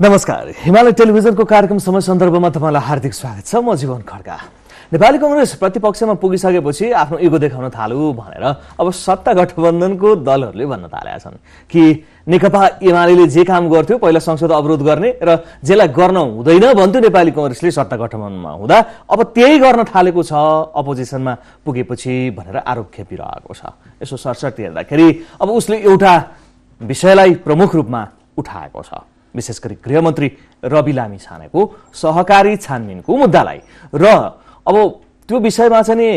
नमस्कार हिमालय टेलिभिजनको कार्यक्रम समय सन्दर्भमा तपाईँलाई हार्दिक स्वागत छ म जीवन खड्का नेपाली कङ्ग्रेस प्रतिपक्षमा पुगिसकेपछि आफ्नो इगो देखाउन थालु भनेर अब सत्ता गठबन्धनको दलहरूले भन्न थालेका छन् कि नेकपा एमाले जे काम गर्थ्यो पहिला संसद अवरोध गर्ने र जेलाई गर्न हुँदैन भन्थ्यो नेपाली कङ्ग्रेसले सत्ता गठबन्धनमा हुँदा अब त्यही गर्न थालेको छ अपोजिसनमा पुगेपछि भनेर आरोप खेपिरहेको छ यसो सरसर्ती हेर्दाखेरि अब उसले एउटा विषयलाई प्रमुख रूपमा उठाएको छ विशेष गरी गृहमन्त्री रवि लामी छानेको सहकारी छानबिनको मुद्दालाई र अब त्यो विषयमा चाहिँ नि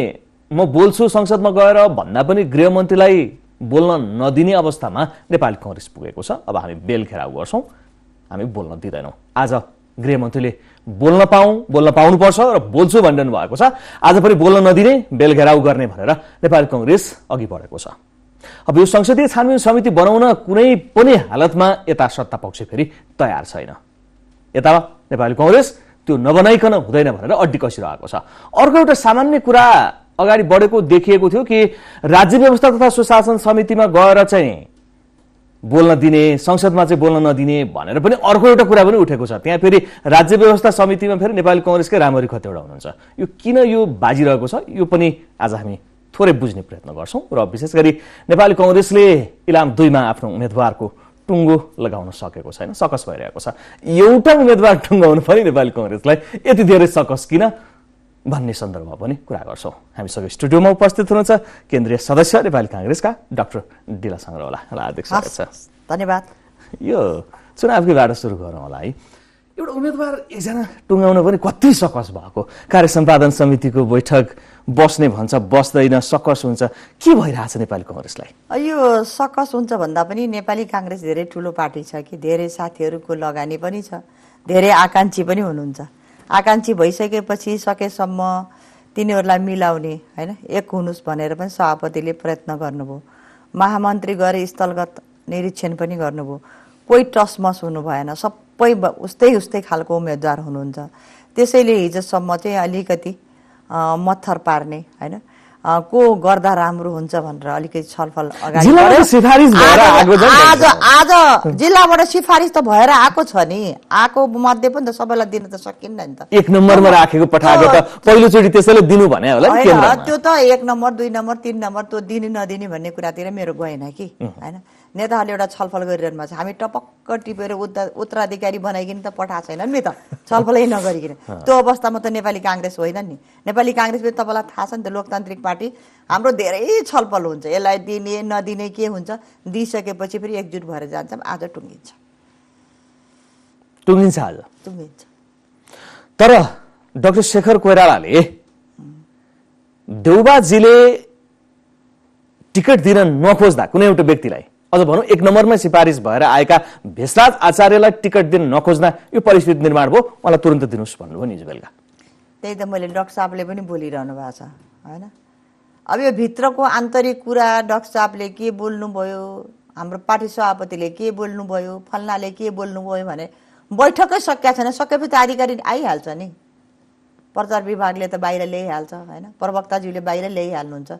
म बोल्छु संसदमा गएर भन्दा पनि गृहमन्त्रीलाई बोल्न नदिने अवस्थामा नेपाली कङ्ग्रेस पुगेको छ अब हामी बेल घेराउ गर्छौँ हामी बोल्न दिँदैनौँ आज गृहमन्त्रीले बोल्न पाऊँ बोल्न पाउनुपर्छ र बोल्छु भनिरहनु भएको छ आज पनि बोल्न नदिने बेल घेराउ गर्ने भनेर नेपाली कङ्ग्रेस अघि बढेको छ अब यो संसदीय छानबिन समिति बनाउन कुनै पनि हालतमा यता सत्ता पक्ष फेरि तयार छैन यता नेपाली कङ्ग्रेस त्यो नबनाइकन हुँदैन भनेर अड्डी कसिरहेको छ अर्को एउटा सामान्य कुरा अगाडि बढेको देखिएको थियो कि राज्य व्यवस्था तथा सुशासन समितिमा गएर चाहिँ बोल्न दिने संसदमा चाहिँ बोल्न नदिने भनेर पनि अर्को एउटा कुरा पनि उठेको छ त्यहाँ फेरि राज्य व्यवस्था समितिमा फेरि नेपाली कङ्ग्रेसकै राम्ररी खतेडा हुनुहुन्छ यो किन यो बाजिरहेको छ यो पनि आज हामी थोरै बुझ्ने प्रयत्न गर्छौँ र विशेष गरी नेपाली कङ्ग्रेसले इलाम दुईमा आफ्नो उम्मेद्वारको टुङ्गो लगाउन सकेको छैन सकस भइरहेको छ एउटा उम्मेद्वार टुङ्गाउनु पनि नेपाली कङ्ग्रेसलाई यति धेरै सकस किन भन्ने सन्दर्भमा पनि कुरा गर्छौँ हामी सबै स्टुडियोमा उपस्थित हुनुहुन्छ केन्द्रीय सदस्य नेपाली काङ्ग्रेसका डाक्टर डिला सङ्ग्रवला हार्दिक स्वागत छ धन्यवाद यो चुनावकीबाट सुरु गरौँ होला है एउटा उम्मेद्वार एकजना टुङ्गाउन पनि कति सकस भएको कार्य सम्पादन समितिको बैठक बस्ने भन्छ बस्दैन सकस हुन्छ के भइरहेछ नेपाली कङ्ग्रेसलाई यो सकस हुन्छ भन्दा पनि नेपाली काङ्ग्रेस धेरै ठुलो पार्टी छ कि धेरै साथीहरूको लगानी पनि छ धेरै आकाङ्क्षी पनि हुनुहुन्छ आकाङ्क्षी भइसकेपछि सकेसम्म तिनीहरूलाई मिलाउने होइन एक हुनुहोस् भनेर पनि सभापतिले प्रयत्न गर्नुभयो महामन्त्री गरे स्थलगत निरीक्षण पनि गर्नुभयो कोही टसमस हुनु भएन सबै उस्तै उस्तै खालको उम्मेदवार हुनुहुन्छ त्यसैले हिजोसम्म चाहिँ अलिकति मत्थर पार्ने होइन को गर्दा राम्रो हुन्छ भनेर अलिकति छलफल आज आज जिल्लाबाट सिफारिस त भएर आएको छ नि आएको मध्ये पनि त सबैलाई दिन त सकिन्न नि त एक नम्बरमा राखेको पठाएको त पहिलोचोटि त्यसैले दिनु भने होला त्यो त एक नम्बर दुई नम्बर तिन नम्बर त्यो दिने नदिने भन्ने कुरातिर मेरो गएन कि होइन नेताहरूले एउटा छलफल गरिरहनु भएको छ हामी टपक्क टिपेर उत्तर उत्तराधिकारी बनाइकन त पठाएको छैन नि त छलफलै नगरिकन त्यो अवस्थामा त नेपाली काङ्ग्रेस होइन नि नेपाली काङ्ग्रेस पनि तपाईँलाई थाहा छ नि त लोकतान्त्रिक पार्टी हाम्रो धेरै छलफल हुन्छ यसलाई दिने नदिने के हुन्छ दिइसकेपछि फेरि एकजुट भएर जान्छ आज टुङ्गिन्छ टुङ्गिन्छ आज टुङ्गिन्छ तर डाक्टर शेखर कोइरालाले देउबाजीले टिकट दिन नखोज्दा कुनै एउटा व्यक्तिलाई अझ भनौँ एक नम्बरमै सिफारिस भएर आएका भेषराज आचार्यलाई टिकट दिन नखोज्दा यो परिस्थिति निर्माण भयो उहाँलाई तुरन्त दिनुहोस् भन्नुभयो हिजो बेलुका त्यही त मैले डक्टर साहबले पनि बोलिरहनु भएको छ होइन अब यो भित्रको आन्तरिक कुरा डक्टर साहबले के बोल्नुभयो हाम्रो पार्टी सभापतिले के बोल्नुभयो फल्नाले के बोल्नुभयो भने बैठकै सकिया छैन सकेपछि त अधिकारी आइहाल्छ नि प्रचार विभागले त बाहिर ल्याइहाल्छ होइन प्रवक्ताज्यूले बाहिर ल्याइहाल्नुहुन्छ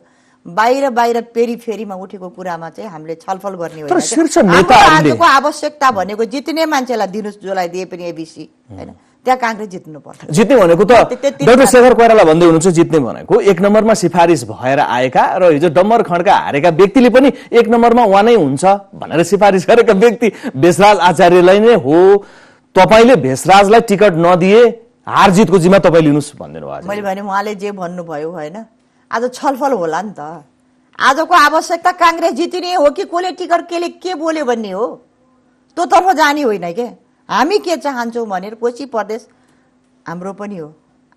बाहिर बाहिर पेरी फेरीमा उठेको कुरामा चाहिँ हामीले छलफल गर्ने होइन आवश्यकता भनेको जित्ने मान्छेलाई दिनुहोस् जसलाई दिए पनि एबिसी होइन त्यहाँ काङ्ग्रेस जित्नु पर्छ जित्ने भनेको त डाक्टर शेखर कोइराला भन्दै हुनुहुन्छ जित्ने भनेको एक नम्बरमा सिफारिस भएर आएका र हिजो डम्बर खड्का हारेका व्यक्तिले पनि एक नम्बरमा उहाँ नै हुन्छ भनेर सिफारिस गरेका व्यक्ति भेषराज आचार्यलाई नै हो तपाईँले भेषराजलाई टिकट नदिए हार जितको जिम्मा तपाईँ लिनुहोस् भनिदिनु भएको मैले भने उहाँले जे भन्नुभयो होइन आज छलफल होला नि त आजको आवश्यकता काङ्ग्रेस जितिने हो कि कसले टिकट केले के बोल्यो भन्ने हो तोतर्फ जाने होइन के हामी के चाहन्छौँ भनेर कोशी प्रदेश हाम्रो पनि हो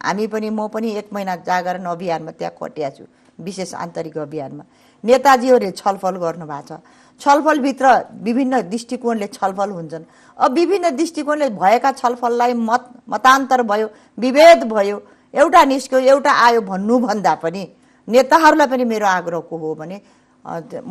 हामी पनि म पनि एक महिना जागरण अभियानमा त्यहाँ खटिया छु विशेष आन्तरिक अभियानमा नेताजीहरूले छलफल गर्नुभएको छ छलफलभित्र विभिन्न दृष्टिकोणले छलफल हुन्छन् अब विभिन्न दृष्टिकोणले भएका छलफललाई मत मतान्तर भयो विभेद भयो एउटा निस्क्यो एउटा आयो भन्नुभन्दा पनि नेताहरूलाई पनि मेरो आग्रहको हो भने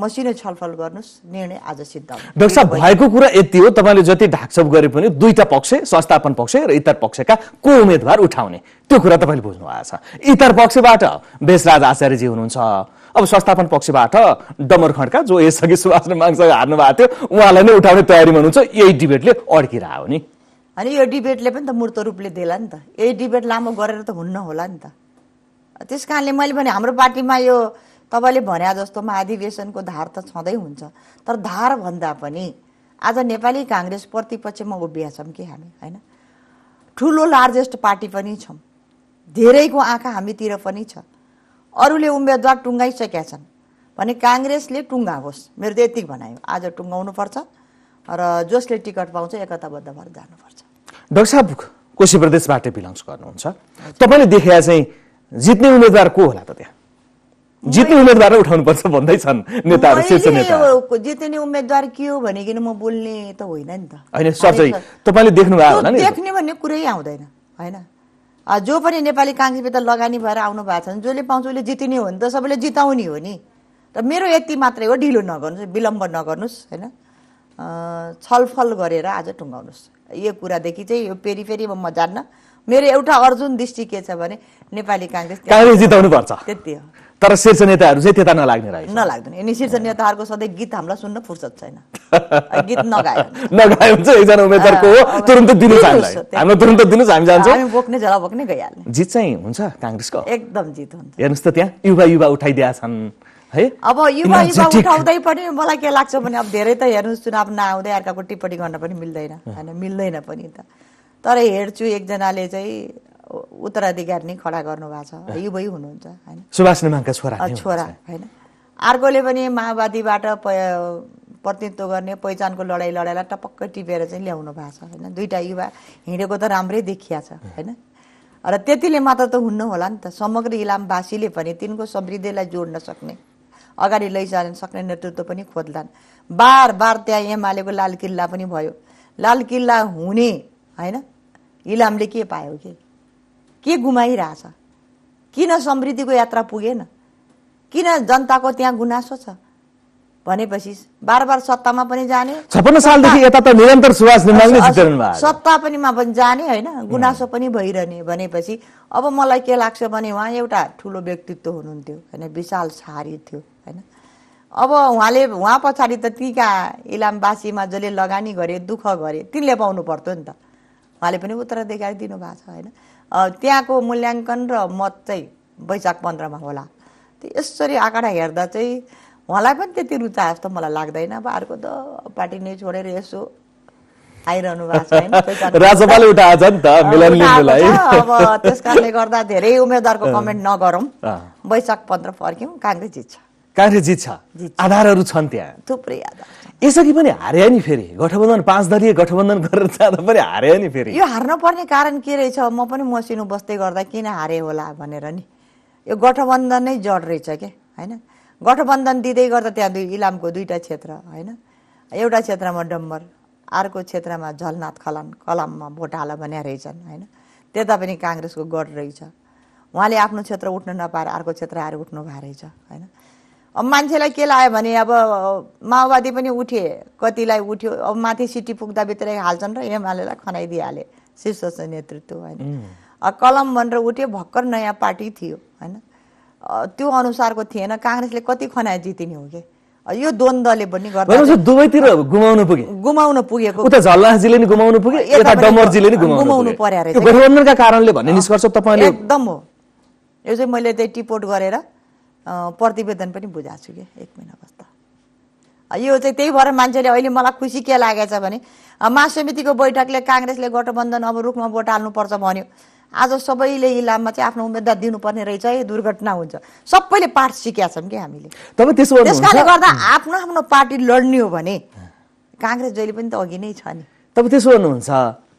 मसिनो छलफल गर्नुहोस् निर्णय आज सिद्ध डाक्टर साहब भएको कुरा यति हो तपाईँले जति ढाकछप गरे पनि दुईटा पक्ष संस्थापन पक्ष र इतर पक्षका को उम्मेदवार उठाउने त्यो कुरा तपाईँले बुझ्नु भएको छ इतर पक्षबाट भेषराज आचार्यजी हुनुहुन्छ अब संस्थापन पक्षबाट डमर खड्का जो यसअघि सुभाष माङसँग हार्नु भएको थियो उहाँलाई नै उठाउने तयारीमा हुनुहुन्छ यही डिबेटले अड्किरह नि होइन यो डिबेटले पनि त मूर्त रूपले दिएला नि त यही डिबेट लामो गरेर त हुन्न होला नि त त्यस कारणले मैले भने हाम्रो पार्टीमा यो तपाईँले भने जस्तो महाधिवेशनको धार त छँदै हुन्छ तर धार भन्दा पनि आज नेपाली काङ्ग्रेस प्रतिपक्षमा उभिया छौँ कि हामी होइन ठुलो लार्जेस्ट पार्टी पनि छौँ धेरैको आँखा हामीतिर पनि छ अरूले उम्मेदवार टुङ्गाइसकेका छन् भने काङ्ग्रेसले टुङ्गाओस् मेरो त यति भनायो आज पर्छ र जसले टिकट पाउँछ एकताबद्ध भएर जानुपर्छ डाक्टर साहब कोशी प्रदेशबाट बिलङ्स गर्नुहुन्छ तपाईँले देखाए चाहिँ जित्ने उम्मेद्वार को होला त त्यहाँ जित्ने उम्मेद्वार उठाउनुपर्छ भन्दै छन् नेताहरू शीर्ष नेता जित्ने उम्मेद्वार के हो भनेकिन म बोल्ने त होइन नि त होइन सचै तपाईँले देख्नु भएको होला नि देख्ने भन्ने कुरै आउँदैन होइन जो पनि नेपाली त लगानी भएर आउनु भएको छ जसले पाउँछ उसले जित्ने हो नि त सबैले जिताउने हो नि र मेरो यति मात्रै हो ढिलो नगर्नुहोस् विलम्ब नगर्नुहोस् होइन छलफल गरेर आज टुङ्गाउनुहोस् यो कुरादेखि चाहिँ यो फेरि फेरि म जान्न मेरो एउटा अर्जुन दृष्टि के छ भने नेपाली काङ्ग्रेस काङ्ग्रेस जिताउनु पर्छ त्यति हो तर शीर्ष नेताहरू चाहिँ त्यता नलाग्ने रहेछ नलाग्दैन अनि शीर्ष नेताहरूको सधैँ गीत हामीलाई सुन्न फुर्सद छैन गीत नगायो नगायो भने चाहिँ एकजना उम्मेद्वारको हो तुरन्त दिनु हामीलाई हामीलाई तुरन्त दिनुहोस् हामी जान्छौँ हामी बोक्ने झला बोक्ने गइहाल्ने जित चाहिँ हुन्छ काङ्ग्रेसको एकदम जित हुन्छ हेर्नुहोस् त त्यहाँ युवा युवा उठाइदिया छन् है अब युवा युवा उठाउँदै पनि मलाई के लाग्छ भने अब धेरै त हेर्नुहोस् चुनाव नआउँदै अर्काको टिप्पणी गर्न पनि मिल्दैन होइन मिल्दैन पनि त तर हेर्छु एकजनाले चाहिँ उत्तराधिकार नै खडा गर्नुभएको छ युवै हुनुहुन्छ होइन सुभाष छोरा छोरा होइन अर्कोले पनि माओवादीबाट प्रतिनिधित्व गर्ने पहिचानको लडाइँ लडाइँलाई टपक्कै टिपेर चाहिँ ल्याउनु भएको छ होइन दुइटा युवा हिँडेको त राम्रै देखिया छ होइन र त्यतिले मात्र त हुन्न होला नि त समग्र इलामवासीले पनि तिनको समृद्धिलाई जोड्न सक्ने अगाडि लैजान सक्ने नेतृत्व पनि खोज्लान् बार बार त्यहाँ एमालेको लाल किल्ला पनि भयो लाल किल्ला हुने होइन इलामले के पायो के के गुमाइरहेछ किन समृद्धिको यात्रा पुगेन किन जनताको त्यहाँ गुनासो छ भनेपछि बार बार सत्तामा पनि जाने छप्पन्न सालदेखि यता त निरन्तर सुभाष सत्ता पनिमा पनि जाने होइन गुनासो पनि भइरहने भनेपछि अब मलाई के लाग्छ भने उहाँ एउटा ठुलो व्यक्तित्व हुनुहुन्थ्यो होइन विशाल छारी थियो होइन अब उहाँले उहाँ पछाडि त तिका इलामवासीमा जसले लगानी गरे दुःख गरे तिनले पाउनु पर्थ्यो नि त उहाँले पनि उत्तराधिकारी दिनुभएको छ होइन त्यहाँको मूल्याङ्कन र मत चाहिँ वैशाख पन्ध्रमा होला त्यो यसरी आँकडा हेर्दा चाहिँ उहाँलाई पनि त्यति रुचा जस्तो मलाई लाग्दैन अब अर्को त पार्टी नै छोडेर यसो आइरहनु भएको छ त अब त्यस कारणले गर्दा धेरै उम्मेद्वारको कमेन्ट नगरौँ वैशाख पन्ध्र फर्क्यौँ काङ्ग्रेस जित्छ काङ्ग्रेस जित्छ आधारहरू छन् त्यहाँ थुप्रै आधार यसअघि पनि हारे नि फेरि गठबन्धन पाँच दलीय गठबन्धन गरेर जाँदा पनि हारे नि फेरि यो हार्न पर्ने कारण के रहेछ म पनि मसिनो बस्दै गर्दा किन हारे होला भनेर नि यो गठबन्धन नै जड रहेछ क्या होइन गठबन्धन दिँदै गर्दा त्यहाँ दुई इलामको दुईवटा क्षेत्र होइन एउटा क्षेत्रमा डम्बर अर्को क्षेत्रमा झलनाथ खलाम कलाममा भोट हाल भन्या रहेछन् होइन त्यता पनि काङ्ग्रेसको गढ रहेछ उहाँले आफ्नो क्षेत्र उठ्न नपाएर अर्को क्षेत्र आएर उठ्नु भएको रहेछ होइन मान्छेलाई के लाग्यो भने अब माओवादी पनि उठे कतिलाई उठ्यो अब माथि सिटी पुग्दा भित्रै हाल्छन् र एमालेलाई खनाइदिइहाले शीर्ष नेतृत्व होइन कलम भनेर उठ्यो भर्खर नयाँ पार्टी थियो होइन त्यो अनुसारको थिएन काङ्ग्रेसले कति खनाए जितिने हो कि यो द्वन्दले पनि गर्दा दुवैतिर पुगे गुमाउनु पुगेको उता झल्लाजीले नि गुमाउनु पुगे यता डमरजीले नि गुमाउनु पर्यो गठबन्धनका कारणले भन्ने निष्कर्ष तपाईँले एकदम हो यो चाहिँ मैले त्यही टिपोट गरेर प्रतिवेदन पनि बुझाएको छु कि एक महिना बस्दा यो चाहिँ त्यही भएर मान्छेले अहिले मलाई खुसी के लागेछ भने महासमितिको बैठकले काङ्ग्रेसले गठबन्धन अब रुखमा भोट हाल्नुपर्छ भन्यो आज सबैले इलाममा चाहिँ आफ्नो उम्मेद्वार दिनुपर्ने रहेछ है दुर्घटना हुन्छ सबैले पाठ सिकेका छौँ कि हामीले त्यस कारणले गर्दा आफ्नो आफ्नो पार्टी लड्ने हो भने काङ्ग्रेस जहिले पनि त अघि नै छ नि तपाईँ त्यसो भन्नुहुन्छ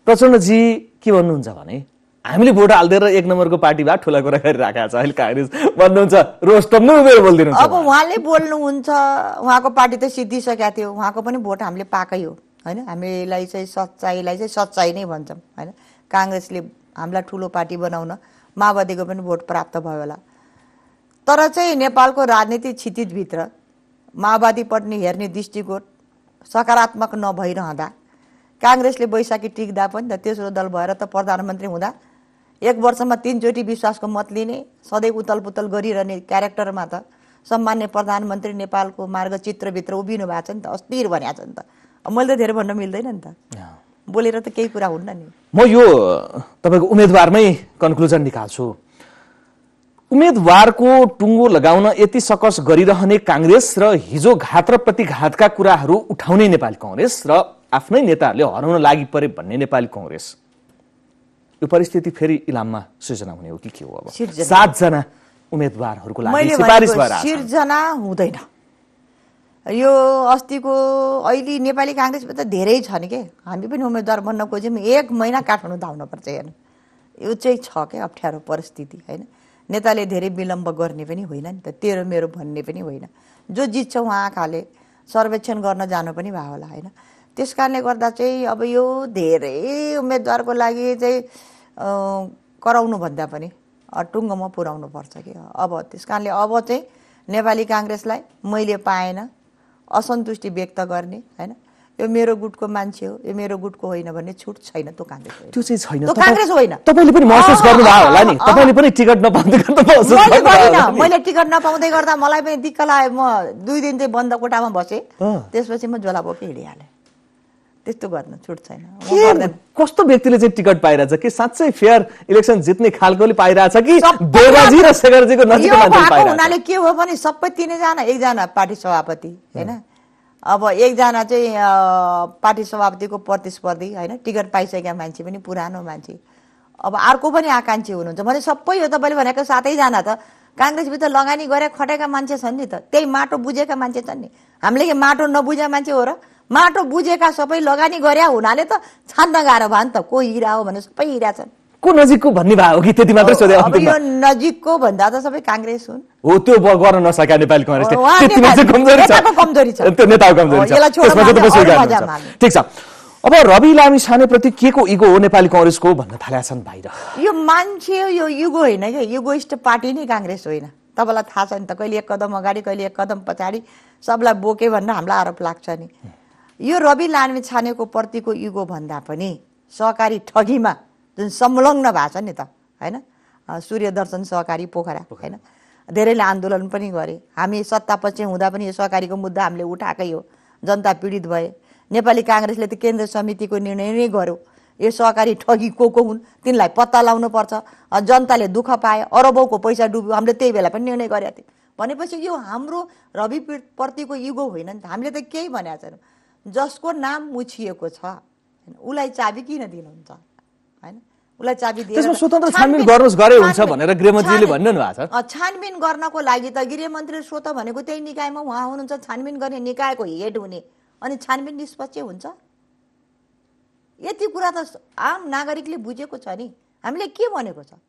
प्रचण्डजी के भन्नुहुन्छ भने हामीले भोट हालिदिएर एक नम्बरको पार्टी भए ठुला कुरा गरिराखेको छ अहिले काङ्ग्रेस भन्नुहुन्छ रोस्टम नै उमेर बोलिदिनु अब उहाँले बोल्नुहुन्छ उहाँको पार्टी त सिद्धिसकेको थियो उहाँको पनि भोट हामीले पाएकै हो होइन हामीलाई चाहिँ सच्चाइलाई चाहिँ सच्चाइ नै भन्छौँ होइन काङ्ग्रेसले हामीलाई ठुलो पार्टी बनाउन माओवादीको पनि भोट प्राप्त भयो होला तर चाहिँ नेपालको राजनीति क्षितिजभित्र माओवादीपट्टि हेर्ने दृष्टिकोण सकारात्मक नभइरहँदा काङ्ग्रेसले बैशाखी टिक्दा पनि त तेस्रो दल भएर त प्रधानमन्त्री हुँदा एक वर्षमा तिनचोटि विश्वासको मत लिने सधैँ उतल पुतल गरिरहने क्यारेक्टरमा त सम्मान्य प्रधानमन्त्री नेपालको मार्गचित्रभित्र उभिनु भएको छ नि त अस्थिर भनेको छ नि त मैले त धेरै भन्न मिल्दैन नि त बोलेर त केही कुरा हुन्न नि म यो तपाईँको उम्मेदवारमै कन्क्लुजन निकाल्छु उम्मेदवारको टुङ्गो लगाउन यति सकस गरिरहने काङ्ग्रेस र हिजो घात र प्रतिघातका कुराहरू उठाउने नेपाली कङ्ग्रेस र आफ्नै नेताहरूले हराउन लागि परे भन्ने नेपाली कङ्ग्रेस यो परिस्थिति फेरि इलाममा सृजना हुने हो कि के हो अब सातजना उम्मेदवारहरूको लागि सिर्जना हुँदैन यो अस्तिको अहिले नेपाली काङ्ग्रेसमा त धेरै छन् के हामी पनि उम्मेद्वार बन्न खोज्यौँ एक महिना काठमाडौँ धाउनुपर्छ हेर्नु यो चाहिँ छ क्या अप्ठ्यारो परिस्थिति होइन नेताले धेरै विलम्ब गर्ने पनि होइन नि त तेरो मेरो भन्ने पनि होइन जो जित्छ उहाँकाले सर्वेक्षण गर्न जानु पनि भयो होला होइन त्यस कारणले गर्दा चाहिँ अब यो धेरै उम्मेदवारको लागि चाहिँ कराउनुभन्दा पनि टुङ्गोमा पुर्याउनु पर्छ कि अब त्यस कारणले अब चाहिँ नेपाली काङ्ग्रेसलाई मैले पाएन असन्तुष्टि व्यक्त गर्ने होइन यो मेरो गुटको मान्छे हो यो मेरो गुटको होइन भने छुट छैन त्यो काङ्ग्रेस त्यो चाहिँ छैन काङ्ग्रेस होइन तपाईँले पनि महसुस गर्नुभयो होला नि तपाईँले पनि टिकट नपाउँदै गर्दा मैले टिकट नपाउँदै गर्दा मलाई पनि दिक्क लाग्यो म दुई दिन चाहिँ बन्द कोटामा बसेँ त्यसपछि म झोला बोकी हिँडिहालेँ त्यस्तो गर्न छुट छैन कस्तो व्यक्तिले चाहिँ टिकट पाइरहेछ कि साँच्चै फेयर इलेक्सन जित्ने खालकोले पाइरहेछ कि देवाजी र शेखरजीको हुनाले के हो भने सबै तिनैजना एकजना पार्टी सभापति होइन अब एकजना चाहिँ पार्टी सभापतिको प्रतिस्पर्धी होइन टिकट पाइसकेका मान्छे पनि पुरानो मान्छे अब अर्को पनि आकाङ्क्षी हुनुहुन्छ भने सबै हो तपाईँले भनेको सातैजना त काङ्ग्रेसभित्र लगानी गरेर खटेका मान्छे छन् नि त त्यही माटो बुझेका मान्छे छन् नि हामीले माटो नबुझेका मान्छे हो र माटो बुझेका सबै लगानी गरे हुनाले त छान्न गाह्रो भयो नि त को हिरा हो भने सबै हिरा छन् को नजिकको भन्ने भयो कि त्यति मात्र सोधे अब यो नजिकको भन्दा त सबै काङ्ग्रेस हुन् हो त्यो गर्न नसके नेपाली कङ्ग्रेस त्यति मात्र कमजोरी छ त्यो नेताको कमजोरी छ ठिक छ अब रवि प्रति के को इगो हो नेपाली कङ्ग्रेसको भन्न थालेका छन् बाहिर यो मान्छे यो युगो होइन कि युगोइस्ट पार्टी नै काङ्ग्रेस होइन तपाईँलाई थाहा छ नि त कहिले एक कदम अगाडि कहिले एक कदम पछाडि सबलाई बोके भन्न हामीलाई आरोप लाग्छ नि यो रवि लामी छानेको प्रतिको इगो भन्दा पनि सहकारी ठगीमा जुन संलग्न भएको छ नि त होइन सूर्य दर्शन सहकारी पोखरा होइन धेरैले आन्दोलन पनि गरे हामी सत्ता पछि हुँदा पनि यो सहकारीको मुद्दा हामीले उठाएकै हो जनता पीडित भए नेपाली काङ्ग्रेसले त केन्द्र समितिको निर्णय नै गर्यो यो सहकारी ठगी को को हुन् तिनलाई पत्ता पर्छ जनताले दुःख पाए अरबौको पैसा डुब्यो हामीले त्यही बेला पनि निर्णय गरेका थियौँ भनेपछि यो हाम्रो रवि प्रतिको इगो होइन नि त हामीले त केही भनेका छैनौँ जसको नाम मुछिएको छ होइन उसलाई चाबी किन दिनुहुन्छ होइन उसलाई चाबी दिएर स्वतन्त्र छानबिन गर्नुहोस् गरे हुन्छ भनेर गृहमन्त्रीले भन्नु भएको छ छानबिन गर्नको लागि त गृहमन्त्री स्वत भनेको त्यही निकायमा उहाँ हुनुहुन्छ छानबिन गर्ने निकायको हेड हुने अनि छानबिन निष्पक्ष हुन्छ यति कुरा त आम नागरिकले बुझेको छ नि हामीले के भनेको छ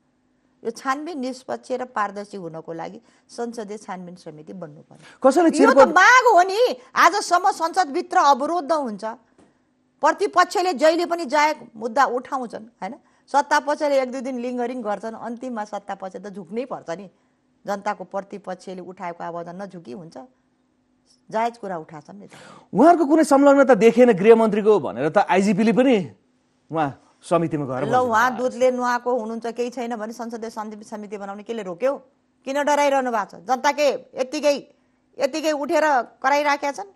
यो छानबिन निष्पक्ष र पारदर्शी हुनको लागि संसदीय छानबिन समिति बन्नु पर्यो यो त माग हो नि आजसम्म संसदभित्र अवरोध हुन्छ प्रतिपक्षले जहिले पनि जायक मुद्दा उठाउँछन् होइन सत्ता पक्षले एक दुई दिन लिङ्गरिङ गर्छन् अन्तिममा सत्ता पक्ष त झुक्नै पर्छ नि जनताको प्रतिपक्षले उठाएको आवाज नझुकी हुन्छ जायज कुरा उठाछन् नि उहाँहरूको कुनै संलग्नता देखेन गृहमन्त्रीको भनेर त आइजिपीले पनि उहाँ समितिमा गएर ल उहाँ दुधले नुहाएको हुनुहुन्छ केही छैन भने संसदीय समिति समिति बनाउने केले रोक्यो किन डराइरहनु भएको छ जनताकै यत्तिकै यत्तिकै उठेर कराइराखेका छन्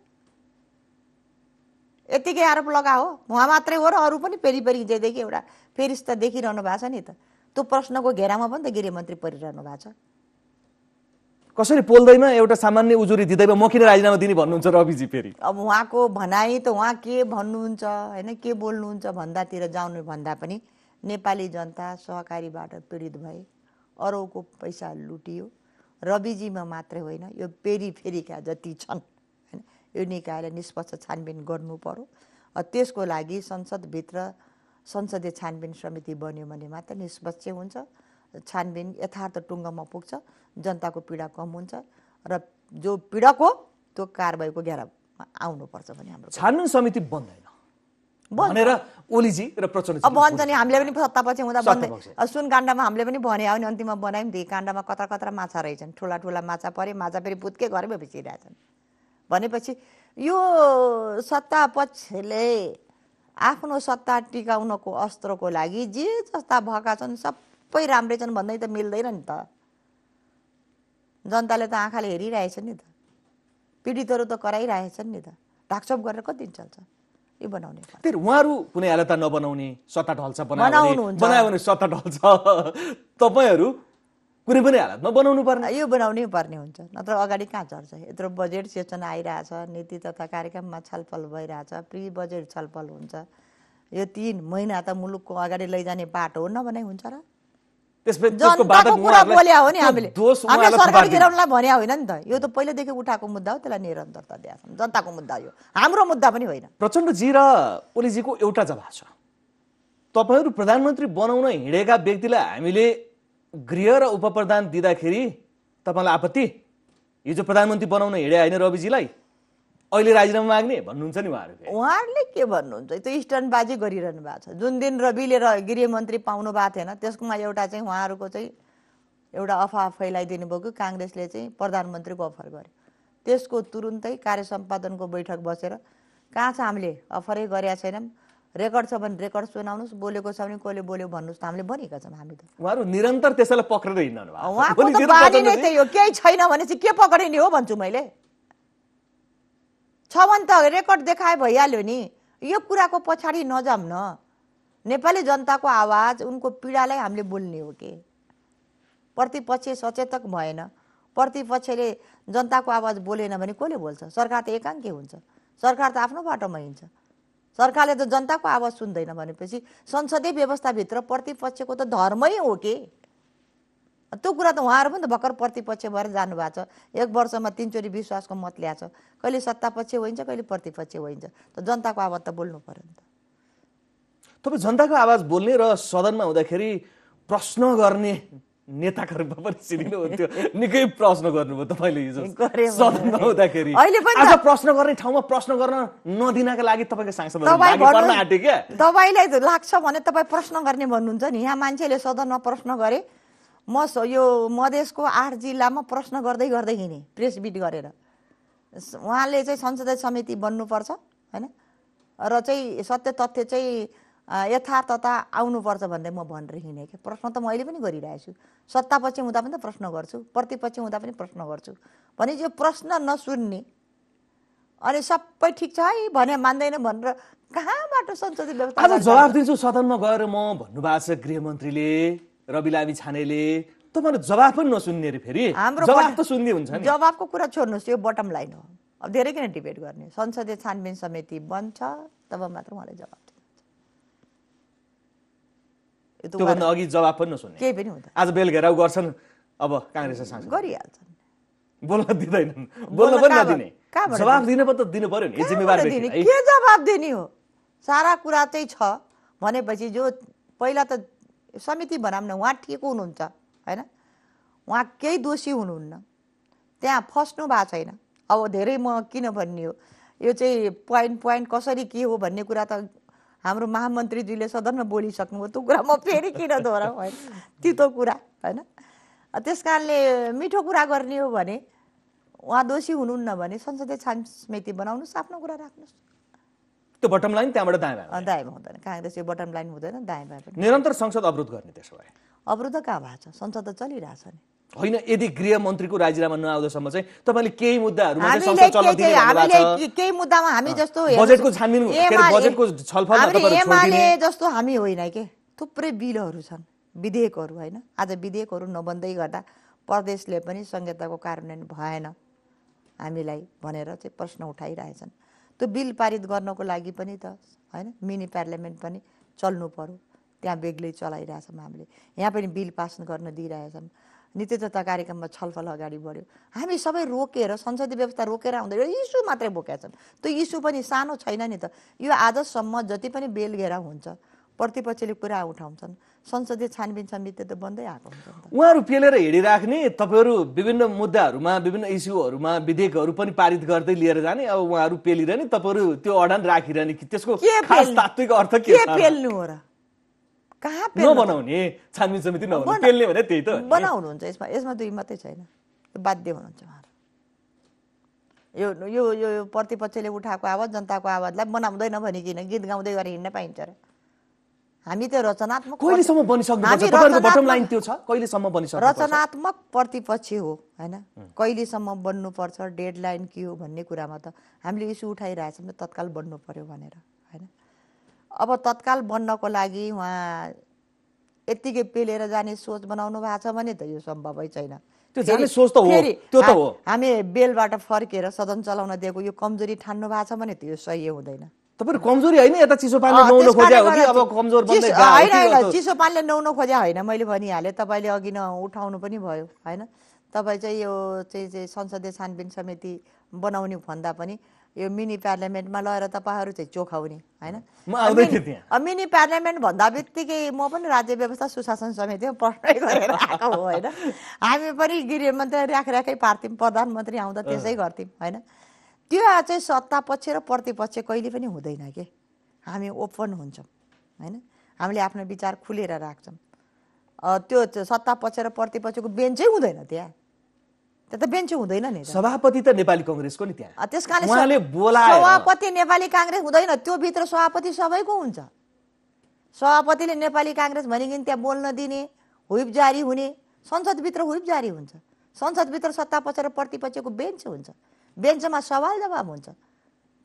यत्तिकै आरोप लगा हो उहाँ मात्रै हो र अरू पनि फेरि फेरि हिजैदेखि एउटा फेरि त देखिरहनु भएको छ नि त त्यो प्रश्नको घेरामा पनि त गृहमन्त्री परिरहनु भएको छ कसरी पोल्दैमा एउटा सामान्य उजुरी दिँदैमा म किन राजीनामा दिने भन्नुहुन्छ रविजी फेरि अब उहाँको भनाइ त उहाँ के भन्नुहुन्छ होइन के बोल्नुहुन्छ भन्दातिर जाउनु भन्दा पनि नेपाली जनता सहकारीबाट पीडित भए अरूको पैसा लुटियो रविजीमा मात्रै होइन यो पेरी जति छन् होइन यो निकायलाई निष्पक्ष छानबिन गर्नु पर्यो त्यसको लागि संसदभित्र संसदीय छानबिन समिति बन्यो भने मात्र निष्पक्ष हुन्छ छानबिन यथार्थ टुङ्गोमा पुग्छ जनताको पीडा कम हुन्छ र जो पीडक हो त्यो कारवाहीको घेरामा आउनुपर्छ भने हाम्रो छानबिन समिति बन्दैन भनेर ओलीजी र प्रचण्ड भन्छ नि हामीले पनि सत्तापछि हुँदा भन्दै सुन काण्डमा हामीले पनि भने आउने अन्तिममा बनायौँ दुई काण्डमा कता कता माछा रहेछन् ठुला ठुला माछा परे माछा फेरि बुत्के घरमै भिसिरहेछन् भनेपछि यो सत्ता पक्षले आफ्नो सत्ता टिकाउनको अस्त्रको लागि जे जस्ता भएका छन् सब सबै राम्रै छन् भन्दै त मिल्दैन नि त जनताले त आँखाले हेरिरहेछन् नि त पीडितहरू त कराइरहेछन् नि त ढाकछोप गरेर कति दिन चल्छ यो बनाउने फेरि उहाँहरू कुनै हालत नबनाउने सत्ता ढल्छ बनाउनु बनायो भने सत्ता ढल्छ तपाईँहरू कुनै पनि हालतमा बनाउनु पर्ने यो बनाउनै पर्ने हुन्छ नत्र अगाडि कहाँ चढ्छ यत्रो बजेट सेसन आइरहेछ नीति तथा कार्यक्रममा छलफल भइरहेछ प्रि बजेट छलफल हुन्छ यो तिन महिना त मुलुकको अगाडि लैजाने बाटो नभने हुन्छ र सरकारी गिराउनलाई भन्या होइन नि त यो त पहिलेदेखि उठाएको मुद्दा हो त्यसलाई निरन्तरता दिया जनताको मुद्दा यो हाम्रो मुद्दा पनि होइन प्रचण्डजी र ओलीजीको एउटा जवाब छ तपाईँहरू प्रधानमन्त्री बनाउन हिँडेका व्यक्तिलाई हामीले गृह र उपप्रधान दिँदाखेरि तपाईँलाई आपत्ति हिजो प्रधानमन्त्री बनाउन हिँडे होइन रविजीलाई अहिले राजीनामा माग्ने भन्नुहुन्छ नि उहाँहरू उहाँहरूले के भन्नुहुन्छ त्यो बाजी गरिरहनु भएको छ जुन दिन रविले र गृहमन्त्री पाउनु भएको थिएन त्यसकोमा एउटा चाहिँ उहाँहरूको चाहिँ एउटा अफवाह फैलाइदिनु भयो कि काङ्ग्रेसले चाहिँ प्रधानमन्त्रीको अफर गर्यो त्यसको तुरुन्तै कार्य सम्पादनको बैठक बसेर कहाँ छ हामीले अफरै गरेका छैनौँ रेकर्ड छ भने रेकर्ड सुनाउनुहोस् बोलेको छ भने कसले बोल्यो भन्नुहोस् त हामीले भनेका छौँ हामी त उहाँहरू निरन्तर त्यसैलाई पक्रेर हिँड्नु भएको नै त्यही हो केही छैन भने चाहिँ के पक्रिने हो भन्छु मैले छ भने त रेकर्ड देखाए भइहाल्यो नि यो कुराको पछाडि नजाम न नेपाली जनताको आवाज उनको पीडालाई हामीले बोल्ने हो कि प्रतिपक्ष सचेतक भएन प्रतिपक्षले जनताको आवाज बोलेन भने कसले बोल्छ सरकार त एकाङ्की हुन्छ सरकार त आफ्नो बाटोमा हिँड्छ सरकारले त जनताको आवाज सुन्दैन भनेपछि संसदीय व्यवस्थाभित्र प्रतिपक्षको त धर्मै हो कि त्यो कुरा त उहाँहरू पनि त भर्खर प्रतिपक्ष भएर जानुभएको छ एक वर्षमा तिनचोटि विश्वासको मत ल्याएको छ कहिले सत्तापक्ष होइन्छ कहिले प्रतिपक्ष होइन्छ त जनताको आवाज त बोल्नु पऱ्यो नि त तपाईँ जनताको आवाज बोल्ने र सदनमा हुँदाखेरि प्रश्न गर्ने नेताको रूपमा पनि चिनिनु हुन्थ्यो निकै प्रश्न गर्नुभयो तपाईँले हिजो सदनमा हुँदाखेरि आज प्रश्न गर्ने ठाउँमा प्रश्न गर्न नदिनका लागि तपाईँको सांसद तपाईँलाई लाग्छ भने तपाईँ प्रश्न गर्ने भन्नुहुन्छ नि यहाँ मान्छेले सदनमा प्रश्न गरे म यो मधेसको आठ जिल्लामा प्रश्न गर्दै गर्दै हिँडेँ प्रेस बिट गरेर उहाँले चाहिँ संसदीय समिति बन्नुपर्छ होइन र चाहिँ सत्य तथ्य चाहिँ यथार्थता आउनुपर्छ भन्दै म भनेर हिँडेँ कि प्रश्न त मैले पनि गरिरहेछु छु सत्तापक्ष हुँदा पनि त प्रश्न गर्छु प्रतिपक्ष हुँदा पनि प्रश्न गर्छु भने यो प्रश्न नसुन्ने अनि सबै ठिक छ है भने मान्दैन भनेर कहाँबाट संसदीय व्यवस्था जवाब दिन्छु सदनमा गएर म भन्नुभएको छ गृहमन्त्रीले रवि लामी छानेले तपाईँहरू जवाफ पनि नसुन्ने अरे फेरि जवाफ त सुन्ने हुन्छ नि जवाफको कुरा छोड्नुहोस् यो बटम लाइन हो अब धेरै किन डिबेट गर्ने संसदीय छानबिन समिति बन्छ तब मात्र उहाँले जवाफ त्योभन्दा अघि जवाब पनि नसुन्ने केही पनि हुँदैन आज बेल घेराउ गर्छन् अब काङ्ग्रेसका सांसद गरिहाल्छन् बोल्न दिँदैनन् बोल्न पनि नदिने जवाब दिन त दिनु पर्यो नि जिम्मेवार के जवाब दिने हो सारा कुरा चाहिँ छ भनेपछि जो पहिला त समिति भनौँ न उहाँ ठिक हुनुहुन्छ होइन उहाँ केही दोषी हुनुहुन्न त्यहाँ फस्नु भएको छैन अब धेरै म किन भन्ने हो यो चाहिँ पोइन्ट पोइन्ट कसरी के हो भन्ने कुरा त हाम्रो महामन्त्रीजीले सदनमा बोलिसक्नुभयो त्यो कुरा म फेरि किन दोहोऱ्याउँ होइन तितो कुरा होइन त्यस कारणले मिठो कुरा गर्ने हो भने उहाँ दोषी हुनुहुन्न भने संसदीय छान समिति बनाउनुहोस् आफ्नो कुरा राख्नुहोस् त्यो बटम लाइन त्यहाँबाट दायाँ भएन दायाँ हुँदैन काङ्ग्रेस यो बटम लाइन हुँदैन दायाँ पनि निरन्तर संसद अवरोध गर्ने त्यसो भए अवरोध कहाँ भएको छ संसद त चलिरहेछ नि होइन यदि गृहमन्त्रीको राजीनामा नआउँदासम्म चाहिँ तपाईँले केही मुद्दाहरू केही मुद्दामा हामी जस्तो बजेटको छानबिन बजेटको छलफल एमाले जस्तो हामी होइन के थुप्रै बिलहरू छन् विधेयकहरू होइन आज विधेयकहरू नबन्दै गर्दा प्रदेशले पनि संहिताको कार्यान्वयन भएन हामीलाई भनेर चाहिँ प्रश्न उठाइरहेछन् त्यो बिल पारित गर्नको लागि पनि त होइन मिनी पार्लियामेन्ट पनि चल्नु पऱ्यो त्यहाँ बेग्लै चलाइरहेछौँ हामीले यहाँ पनि बिल पास गर्न दिइरहेछौँ नित्यता कार्यक्रममा छलफल अगाडि बढ्यो हामी सबै रोकेर संसदीय व्यवस्था रोकेर आउँदै इस्यु मात्रै बोकेका छन् त्यो इस्यु पनि सानो छैन नि त यो आजसम्म जति पनि बेलघेरा हुन्छ प्रतिपक्षले कुरा उठाउँछन् संसदीय छानबिन समिति त बन्दै आएको हुन्छ उहाँहरू पेलेर हिँडिराख्ने तपाईँहरू विभिन्न मुद्दाहरूमा विभिन्न इस्युहरूमा विधेयकहरू पनि पारित गर्दै लिएर जाने अब उहाँहरू पेलिरहने तपाईँहरू त्यो अडान राखिरहने कि त्यसको खास तात्विक अर्थ के पेल्नु हो र कहाँ नबनाउने छानबिन समिति नबनाउने पेल्ने भने त्यही त बनाउनुहुन्छ यसमा यसमा दुई मात्रै छैन बाध्य हुनुहुन्छ उहाँहरू यो यो यो प्रतिपक्षले उठाएको आवाज जनताको आवाजलाई मनाउँदैन भनिकन गीत गाउँदै गरेर हिँड्न पाइन्छ र हामी त रचनात्मक रचनात्मक प्रतिपक्ष हो होइन कहिलेसम्म बन्नुपर्छ डेड लाइन के हो भन्ने कुरामा त हामीले इस्यु उठाइरहेछौँ तत्काल बन्नु पर्यो भनेर होइन अब तत्काल बन्नको लागि उहाँ यत्तिकै पेलेर जाने सोच बनाउनु भएको छ भने त यो सम्भवै छैन त हो हामी बेलबाट फर्केर सदन चलाउन दिएको यो कमजोरी ठान्नु भएको छ भने त यो सही हुँदैन तपाईँहरू कमजोरी होइन यता चिसो पानीले नुहाउन खोज्या हो कि अब कमजोर बन्दै होइन चिसो पानीले नुहाउन खोज्या होइन मैले भनिहालेँ तपाईँले अघि न उठाउनु पनि भयो होइन तपाईँ चाहिँ यो चाहिँ चाहिँ संसदीय छानबिन समिति बनाउने भन्दा पनि यो मिनी पार्लियामेन्टमा लगेर तपाईँहरू चाहिँ चोखाउने होइन मिनी पार्लियामेन्ट भन्दा बित्तिकै म पनि राज्य व्यवस्था सुशासन समिति प्रश्नै गरेर आएको हो होइन हामी पनि गृहमन्त्री राख राखै पार्थ्यौँ प्रधानमन्त्री आउँदा त्यसै गर्थ्यौँ होइन त्यो चाहिँ पक्ष र प्रतिपक्ष कहिले पनि हुँदैन के हामी ओपन हुन्छौँ होइन हामीले आफ्नो विचार खुलेर राख्छौँ त्यो सत्ता पक्ष र प्रतिपक्षको बेन्चै हुँदैन त्यहाँ त्यहाँ त बेन्च हुँदैन नि सभापति त नेपाली कङ्ग्रेसको नि त्यहाँ त्यस कारणले सभापति नेपाली काङ्ग्रेस हुँदैन त्यो भित्र सभापति सबैको हुन्छ सभापतिले नेपाली काङ्ग्रेस भनेदेखि त्यहाँ बोल्न दिने हुइप जारी हुने संसदभित्र हुइप जारी हुन्छ संसदभित्र सत्ता र प्रतिपक्षको बेन्च हुन्छ बेन्चमा सवाल जवाब हुन्छ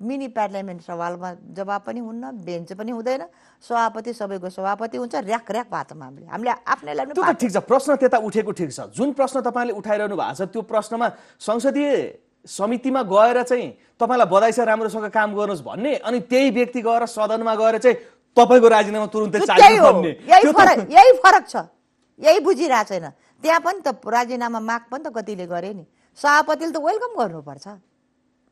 मिनी पार्लियामेन्ट सवालमा जवाब पनि हुन्न बेन्च पनि हुँदैन सभापति सबैको सभापति हुन्छ ऱ्याक ऱ्याक भएको हामीले हामीले आफ्नैलाई ठिक छ प्रश्न त्यता उठेको ठिक छ जुन प्रश्न तपाईँले उठाइरहनु भएको छ त्यो प्रश्नमा संसदीय समितिमा गएर चाहिँ तपाईँलाई बधाई छ राम्रोसँग काम गर्नुहोस् भन्ने अनि त्यही व्यक्ति गएर सदनमा गएर चाहिँ तपाईँको राजीनामा तुरुन्तै यही फरक यही फरक छ यही बुझिरहेको छैन त्यहाँ पनि त राजीनामा माग पनि त कतिले गरे नि सभापतिले त वेलकम गर्नुपर्छ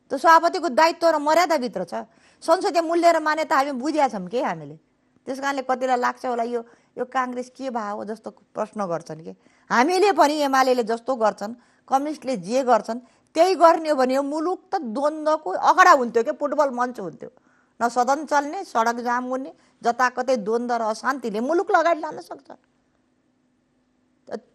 त्यो सभापतिको दायित्व र मर्यादाभित्र छ संसदीय मूल्य र मान्यता हामी बुझिया छौँ कि हामीले त्यस कारणले कतिलाई लाग्छ होला यो यो काङ्ग्रेस के भा हो जस्तो प्रश्न गर्छन् कि हामीले पनि एमाले जस्तो गर्छन् कम्युनिस्टले जे गर्छन् त्यही गर्ने हो भने मुलुक त द्वन्द्वको अगडा हुन्थ्यो क्या फुटबल मञ्च हुन्थ्यो न सदन चल्ने सडक जाम हुने जता कतै द्वन्द्व र अशान्तिले मुलुकलाई अगाडि लान सक्छ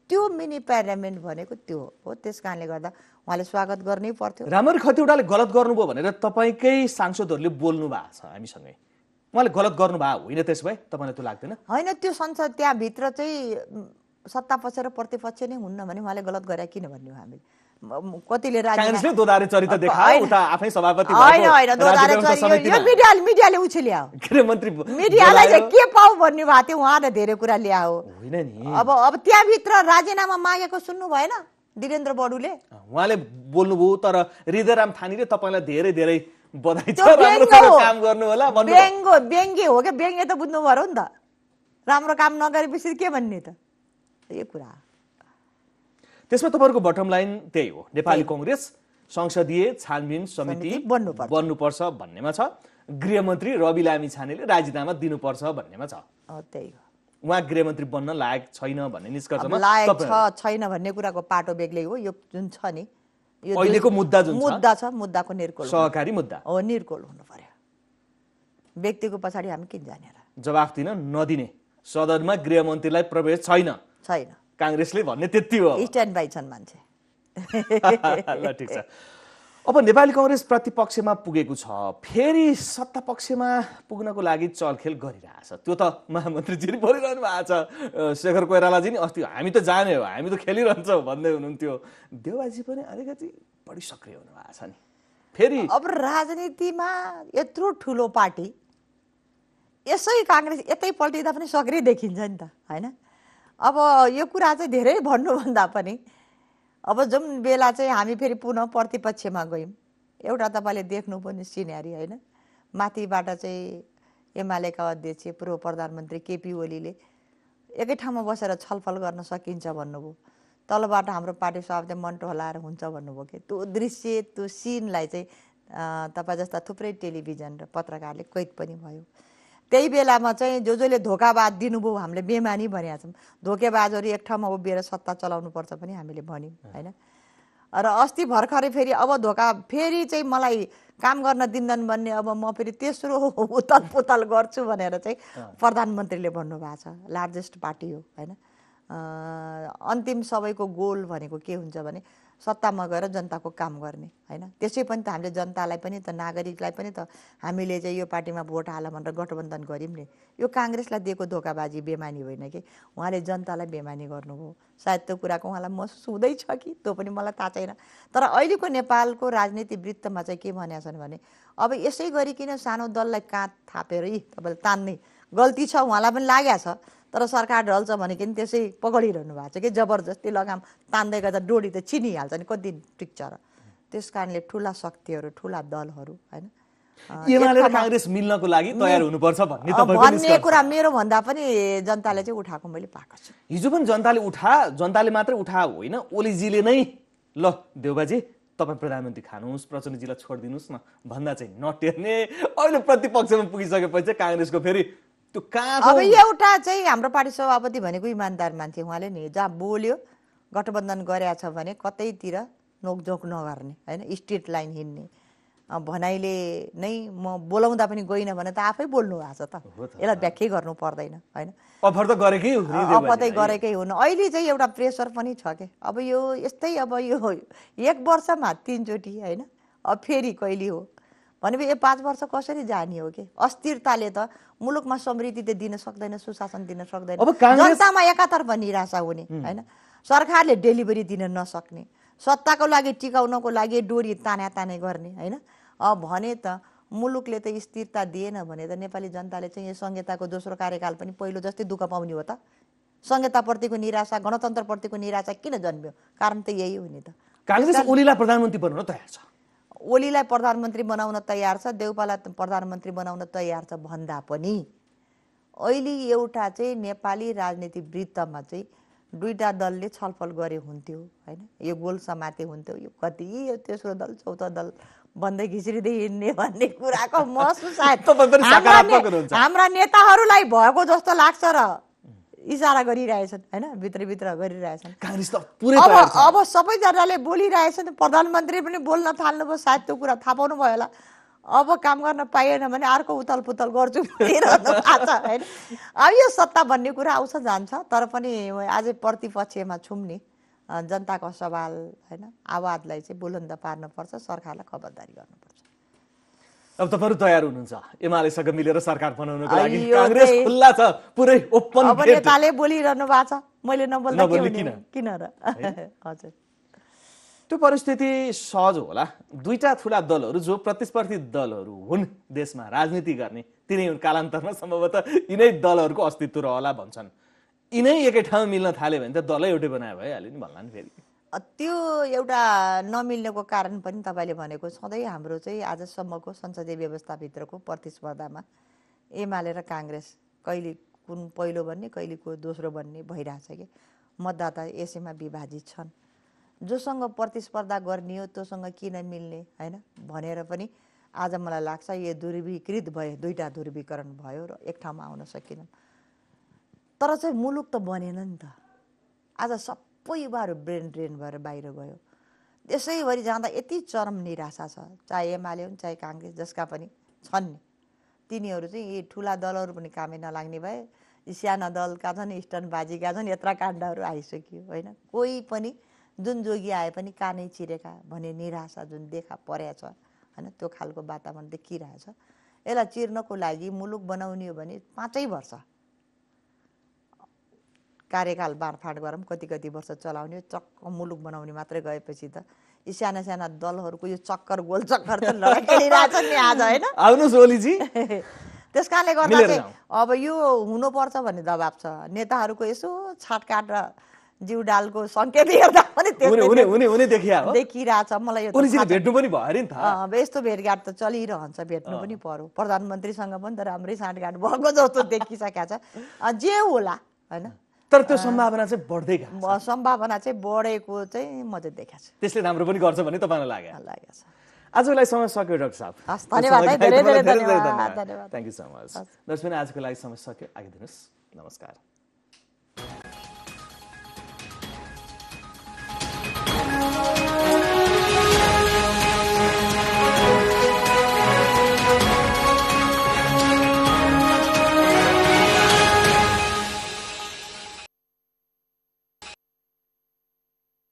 त्यो मिनी पार्लियामेन्ट भनेको त्यो हो त्यस कारणले गर्दा उहाँले स्वागत गर्नै पर्थ्यो राम्ररी खतिवटाले गलत गर्नुभयो भनेर तपाईँकै सांसदहरूले बोल्नु भएको छ हामीसँगै उहाँले गलत गर्नुभएको होइन त्यसो भए तपाईँलाई त्यो लाग्दैन होइन त्यो संसद त्यहाँभित्र चाहिँ सत्ता पक्ष र प्रतिपक्ष नै हुन्न भने उहाँले गलत गरे किन भन्यो हामीले कतिले काङ्ग्रेसले दोधारे चरित्र देखायो उता आफै सभापति होइन होइन दोधारे चरित्र यो मिडियाले मिडियाले उछिल्या गृह मन्त्री मिडियालाई चाहिँ के पाऊ भन्ने भएको थियो उहाँले धेरै कुरा ल्यायो होइन नि अब अब त्यहाँभित्र राजीनामा मागेको सुन्नु भएन दिरेन्द्र बडुले उहाँले बोल्नुभयो तर हृदयराम थानीले तपाईँलाई धेरै धेरै बधाई छ राम्रो काम गर्नु होला भन्नु व्यङ्गो व्यङ्गे हो के व्यङ्गे त बुझ्नु पर्यो नि त राम्रो काम नगरेपछि के भन्ने त यो कुरा त्यसमा तपाईँहरूको बटम लाइन त्यही हो नेपाली कङ्ग्रेस संसदीय छानबिन समिति बन्नुपर्छ भन्नेमा छ गृहमन्त्री रवि लामी छानेले राजीनामा दिनुपर्छ भन्नेमा छ त्यही हो उहाँ गृहमन्त्री बन्न लायक छैन भन्ने निष्कर्षमा लायक छ छैन भन्ने कुराको पाटो बेग्लै हो यो जुन छ नि यो अहिलेको मुद्दा जुन मुद्दा छ मुद्दाको निर्कोल सहकारी मुद्दा हो निर्कोल हुनु पर्यो व्यक्तिको पछाडि हामी के जाने र जवाफ दिन नदिने सदनमा गृहमन्त्रीलाई प्रवेश छैन छैन काङ्ग्रेसले भन्ने त्यति हो स्ट्यान्ड बाई छन् मान्छे ल ठिक छ अब नेपाली कङ्ग्रेस प्रतिपक्षमा पुगेको छ फेरि सत्ता पक्षमा पुग्नको लागि चलखेल गरिरहेछ त्यो त महामन्त्रीजी बोलिरहनु भएको छ शेखर कोइरालाजी नि अस्ति हामी त जाने हो हामी त खेलिरहन्छौँ भन्दै हुनुहुन्थ्यो देवाजी पनि अलिकति बढी सक्रिय हुनुभएको छ नि फेरि अब राजनीतिमा यत्रो ठुलो पार्टी यसै काङ्ग्रेस यतै पल्टिँदा पनि सक्रिय देखिन्छ नि त होइन अब यो कुरा चाहिँ धेरै भन्नुभन्दा पनि अब जुन बेला चाहिँ हामी फेरि पुनः प्रतिपक्षमा गयौँ एउटा तपाईँले देख्नु पनि सिनेरी होइन माथिबाट चाहिँ एमालेका अध्यक्ष पूर्व प्रधानमन्त्री केपी ओलीले एकै ठाउँमा बसेर छलफल गर्न सकिन्छ भन्नुभयो तलबाट हाम्रो पार्टी सभापति मन्टो हलाएर हुन्छ भन्नुभयो कि त्यो दृश्य त्यो सिनलाई चाहिँ तपाईँ जस्ता थुप्रै टेलिभिजन र पत्रकारले कैद पनि भयो त्यही बेलामा चाहिँ जो जसले धोकाबाज दिनुभयो हामीले बेमानी भनेका छौँ धोकेबाजहरू एक ठाउँमा उभिएर सत्ता चलाउनु पर्छ पनि हामीले भन्यौँ होइन र अस्ति भर्खरै फेरि अब धोका फेरि चाहिँ मलाई काम गर्न दिँदैन भन्ने अब म फेरि तेस्रो उतल पुतल गर्छु भनेर चाहिँ प्रधानमन्त्रीले भन्नुभएको छ लार्जेस्ट पार्टी हो होइन अन्तिम सबैको गोल भनेको के हुन्छ भने सत्तामा गएर जनताको काम गर्ने होइन त्यसै पनि त हामीले जनतालाई पनि त नागरिकलाई पनि त हामीले चाहिँ यो पार्टीमा भोट हाल भनेर गठबन्धन गऱ्यौँ नि यो काङ्ग्रेसलाई दिएको धोकाबाजी बेमानी होइन कि उहाँले जनतालाई बेमानी गर्नुभयो सायद त्यो कुराको उहाँलाई महसुस हुँदैछ कि त्यो पनि मलाई थाहा छैन तर अहिलेको नेपालको राजनीति वृत्तमा चाहिँ के भनेका छन् भने अब यसै गरिकन सानो दललाई काँध थापेर यी तपाईँले तान्ने गल्ती छ उहाँलाई पनि लागेको छ तर सरकार ढल्छ भने किन त्यसै पगडिरहनु भएको छ कि जबरजस्ती लगाम तान्दै गर्दा डोरी त चिनिहाल्छ नि कति टिक्छ र त्यस कारणले ठुला शक्तिहरू ठुला दलहरू होइन मिल्नको लागि तयार हुनुपर्छ भन्ने कुरा मेरो भन्दा पनि जनताले चाहिँ उठाएको मैले पाएको छु हिजो पनि जनताले उठा जनताले मात्रै उठा होइन ओलीजीले नै ल देउबाजी तपाईँ प्रधानमन्त्री खानुहोस् प्रचण्डजीलाई छोडिदिनुहोस् न भन्दा चाहिँ नटेर्ने अहिले प्रतिपक्षमा पुगिसकेपछि चाहिँ काङ्ग्रेसको फेरि त्यो कहाँ अब एउटा चाहिँ हाम्रो पार्टी सभापति भनेको इमान्दार मान्छे उहाँले नि जहाँ बोल्यो गठबन्धन गरेछ भने कतैतिर नोकझोक नगर्ने होइन स्ट्रेट लाइन हिँड्ने भनाइले नै म बोलाउँदा पनि गइनँ भने त आफै बोल्नु भएको छ त यसलाई व्याख्या गर्नु पर्दैन होइन अफर त गरेकै अफर त गरेकै हुन् अहिले चाहिँ एउटा प्रेसर पनि छ के अब यो यस्तै अब यो एक वर्षमा तिनचोटि होइन अब फेरि कहिले हो भने ए पाँच वर्ष कसरी जाने हो कि अस्थिरताले त मुलुकमा समृद्धि त दिन सक्दैन सुशासन दिन सक्दैन जनतामा एकातर्फ निराशा हुने होइन सरकारले डेलिभरी दिन नसक्ने सत्ताको लागि टिकाउनको लागि डोरी ताना ताने गर्ने होइन भने त मुलुकले त स्थिरता दिएन भने त नेपाली जनताले चाहिँ यो संहिताको दोस्रो कार्यकाल पनि पहिलो जस्तै दुःख पाउने हो त संहिताप्रतिको निराशा गणतन्त्रप्रतिको निराशा किन जन्म्यो कारण त यही हो नि त काङ्ग्रेस ओलीलाई प्रधानमन्त्री बनाउन तयार छ ओलीलाई प्रधानमन्त्री बनाउन तयार छ देउपालाई प्रधानमन्त्री बनाउन तयार छ भन्दा पनि अहिले एउटा चाहिँ नेपाली राजनीति वृत्तमा चाहिँ दुईवटा दलले छलफल गरे हुन्थ्यो होइन यो गोल समाते हुन्थ्यो यो कति यो तेस्रो दल चौथो दल बन्दै घिच्रिँदै हिँड्ने भन्ने कुराको महसुस हाम्रा नेताहरूलाई भएको जस्तो लाग्छ र इसारा गरिरहेछन् होइन भित्रभित्र गरिरहेछन् अब अब सबैजनाले बोलिरहेछन् प्रधानमन्त्री पनि बोल्न थाल्नुभयो सायद त्यो कुरा थाहा पाउनु भयो होला अब काम गर्न पाइएन भने अर्को उतल पुतल गर्छु होइन अब यो सत्ता भन्ने कुरा आउँछ जान्छ तर पनि आज प्रतिपक्षमा छौँ नि जनताको सवाल होइन आवाजलाई चाहिँ बुलन्द पार्नुपर्छ सरकारलाई खबरदारी गर्नुपर्छ अब तपाईँहरू तयार हुनुहुन्छ एमालेसँग मिलेर सरकार बनाउनको लागि काङ्ग्रेस खुल्ला छ पुरै ओपन अब नेपालले बोलिरहनु भएको छ मैले नबोल्दा किन किन र हजुर त्यो परिस्थिति सहज होला दुईटा ठुला दलहरू जो प्रतिस्पर्धी दलहरू हुन् देशमा राजनीति गर्ने तिनै कालान्तरमा सम्भवतः यिनै दलहरूको अस्तित्व रहला भन्छन् यिनै एकै ठाउँमा मिल्न थाल्यो भने त दलै एउटै बनायो भइहाल्यो नि भन्ला नि फेरि त्यो एउटा नमिल्नेको कारण पनि तपाईँले भनेको सधैँ हाम्रो चाहिँ आजसम्मको संसदीय व्यवस्थाभित्रको प्रतिस्पर्धामा एमाले र काङ्ग्रेस कहिले कुन पहिलो भन्ने को दोस्रो भन्ने भइरहेछ कि मतदाता यसैमा विभाजित छन् जोसँग प्रतिस्पर्धा गर्ने हो त्योसँग किन मिल्ने होइन भनेर पनि आज मलाई लाग्छ यो ध्रुवीकृत भयो दुईवटा ध्रुवीकरण भयो र एक ठाउँमा आउन सकेनन् तर चाहिँ मुलुक त बनेन नि त आज सब सबै युवाहरू ब्रेन ड्रेन भएर बाहिर गयो देशैभरि जाँदा यति चरम निराशा छ चाहे एमाले हुन् चाहे काङ्ग्रेस जसका पनि छन् नि तिनीहरू चाहिँ यी ठुला दलहरू पनि कामै नलाग्ने भए साना दलका झन् इस्टर्न बाजीका झन् यत्रा काण्डहरू आइसक्यो होइन कोही पनि जुन जोगी आए पनि कानै चिरेका भन्ने निराशा जुन देखा परेको छ होइन त्यो खालको वातावरण देखिरहेछ यसलाई चिर्नको लागि मुलुक बनाउने हो भने पाँचै वर्ष कार्यकाल बाँडफाँड गरौँ कति कति वर्ष चलाउने चक्क मुलुक बनाउने मात्रै गएपछि त यी साना साना दलहरूको यो चक्कर गोल चक्कर त नि आज होइन आउनुहोस् ओलीजी त्यस कारणले गर्दा चाहिँ अब यो हुनुपर्छ भन्ने दबाब छ नेताहरूको यसो छाटकाट र जिउ डालको सङ्केत हेर्दा पनि देखिरहेछ मलाई भेट्नु पनि भयो अरे नि त यस्तो भेटघाट त चलिरहन्छ भेट्नु पनि पर्यो प्रधानमन्त्रीसँग पनि त राम्रै साँठगाँठ भएको जस्तो देखिसकेको छ जे होला होइन तर त्यो सम्भावना चाहिँ बढ्दै गएको सम्भावना चाहिँ बढेको चाहिँ म चाहिँ देखाएको छु त्यसले राम्रो पनि गर्छ भने तपाईँलाई लाग्यो लागेको आजको लागि समय सक्यो डाक्टर साहब थ्याङ्क यू सो मच दर्शक आजको लागि समय सक्यो आइदिनुहोस् नमस्कार